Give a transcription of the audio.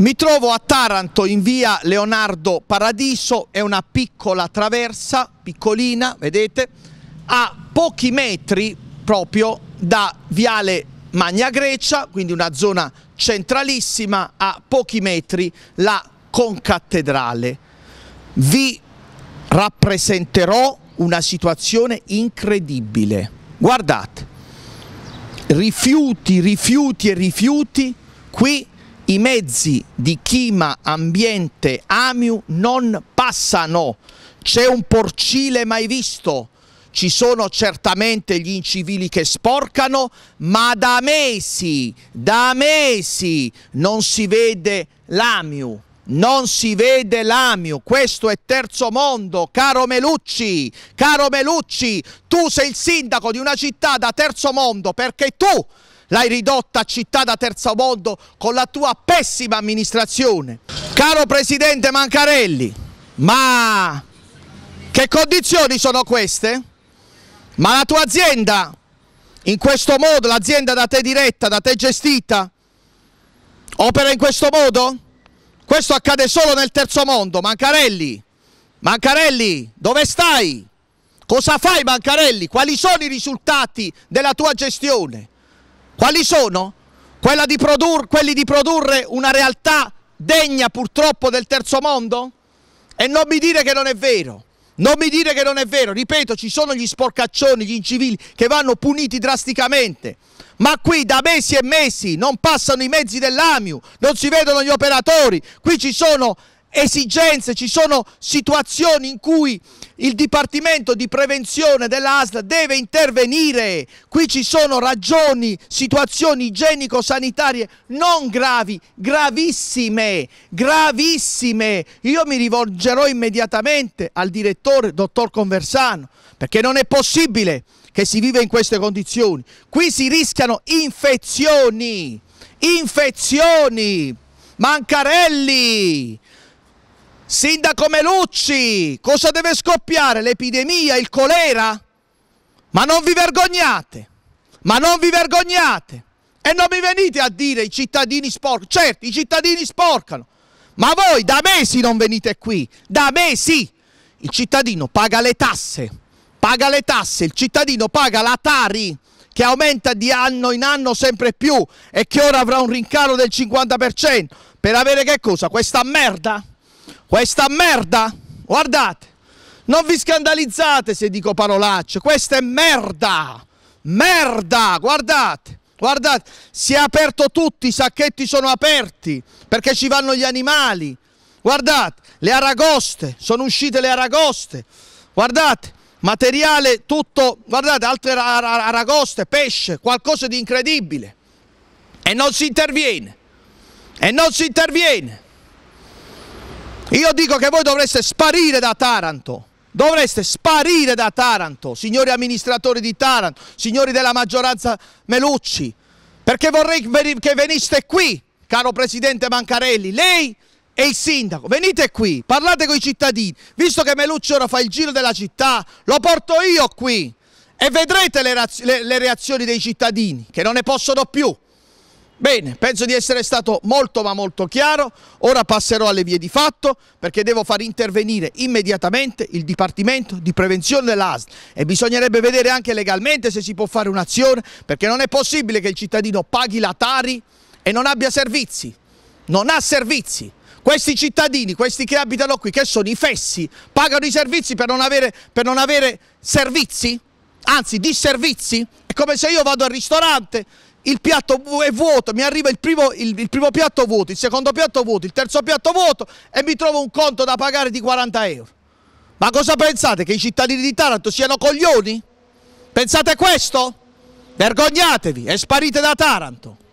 Mi trovo a Taranto in via Leonardo Paradiso, è una piccola traversa, piccolina, vedete, a pochi metri proprio da viale Magna Grecia, quindi una zona centralissima, a pochi metri la concattedrale. Vi rappresenterò una situazione incredibile. Guardate, rifiuti, rifiuti e rifiuti qui i mezzi di Chima Ambiente Amiu non passano, c'è un porcile mai visto. Ci sono certamente gli incivili che sporcano, ma da mesi, da mesi non si vede l'Amiu. Non si vede l'amiu, questo è terzo mondo, caro Melucci, caro Melucci, tu sei il sindaco di una città da terzo mondo perché tu l'hai ridotta città da terzo mondo con la tua pessima amministrazione. Caro Presidente Mancarelli, ma che condizioni sono queste? Ma la tua azienda, in questo modo, l'azienda da te diretta, da te gestita, opera in questo modo? Questo accade solo nel terzo mondo. Mancarelli, Mancarelli, dove stai? Cosa fai Mancarelli? Quali sono i risultati della tua gestione? Quali sono? Quella di produrre, quelli di produrre una realtà degna purtroppo del terzo mondo? E non mi dire che non è vero. Non mi dire che non è vero, ripeto, ci sono gli sporcaccioni, gli incivili che vanno puniti drasticamente. Ma qui da mesi e mesi non passano i mezzi dell'AMIU, non si vedono gli operatori, qui ci sono esigenze, ci sono situazioni in cui il Dipartimento di Prevenzione dell'ASL deve intervenire. Qui ci sono ragioni, situazioni igienico-sanitarie non gravi, gravissime, gravissime. Io mi rivolgerò immediatamente al direttore, dottor Conversano, perché non è possibile che si vive in queste condizioni. Qui si rischiano infezioni, infezioni, mancarelli, Sindaco Melucci, cosa deve scoppiare? L'epidemia, il colera? Ma non vi vergognate, ma non vi vergognate. E non mi venite a dire i cittadini sporcano. Certo, i cittadini sporcano, ma voi da mesi non venite qui, da mesi. Il cittadino paga le tasse, paga le tasse, il cittadino paga la Tari che aumenta di anno in anno sempre più e che ora avrà un rincaro del 50%. Per avere che cosa? Questa merda? Questa merda, guardate, non vi scandalizzate se dico parolacce, questa è merda, merda, guardate. Guardate, si è aperto tutti, i sacchetti sono aperti perché ci vanno gli animali. Guardate, le aragoste, sono uscite le aragoste. Guardate, materiale tutto, guardate, altre aragoste, pesce, qualcosa di incredibile. E non si interviene. E non si interviene. Io dico che voi dovreste sparire da Taranto. Dovreste sparire da Taranto, signori amministratori di Taranto, signori della maggioranza Melucci, perché vorrei che veniste qui, caro Presidente Mancarelli, lei e il sindaco, venite qui, parlate con i cittadini, visto che Melucci ora fa il giro della città, lo porto io qui e vedrete le, le reazioni dei cittadini, che non ne possono più. Bene, penso di essere stato molto ma molto chiaro, ora passerò alle vie di fatto perché devo far intervenire immediatamente il Dipartimento di Prevenzione dell'ASL e bisognerebbe vedere anche legalmente se si può fare un'azione perché non è possibile che il cittadino paghi la Tari e non abbia servizi, non ha servizi. Questi cittadini, questi che abitano qui, che sono i fessi, pagano i servizi per non avere, per non avere servizi? Anzi, disservizi? È come se io vado al ristorante il piatto è vuoto, mi arriva il primo, il, il primo, piatto vuoto, il secondo piatto vuoto, il terzo piatto vuoto e mi trovo un conto da pagare di 40 euro. Ma cosa pensate? Che i cittadini di Taranto siano coglioni? Pensate questo? Vergognatevi e sparite da Taranto.